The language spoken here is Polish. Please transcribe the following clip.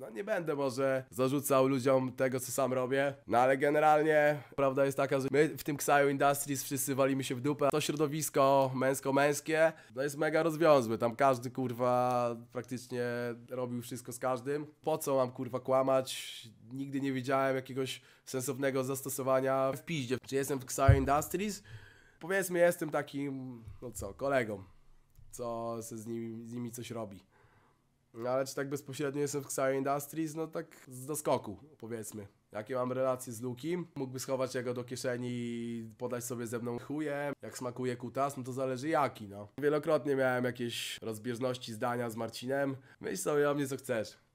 no nie będę może zarzucał ludziom tego, co sam robię, no ale generalnie prawda jest taka, że my w tym Ksaju Industries wszyscy walimy się w dupę. To środowisko męsko-męskie no jest mega rozwiązłe, tam każdy kurwa praktycznie robił wszystko z każdym. Po co mam kurwa kłamać? Nigdy nie widziałem jakiegoś sensownego zastosowania w piździe. Czy jestem w Ksaju Industries? Powiedzmy jestem takim, no co, kolegą, co z nimi, z nimi coś robi. No, ale czy tak bezpośrednio jestem w Xayo Industries? No tak z doskoku, powiedzmy. Jakie mam relacje z Luki? Mógłby schować jego do kieszeni i podać sobie ze mną chuje. Jak smakuje kutas, no to zależy jaki, no. Wielokrotnie miałem jakieś rozbieżności zdania z Marcinem. Myśl sobie o mnie co chcesz.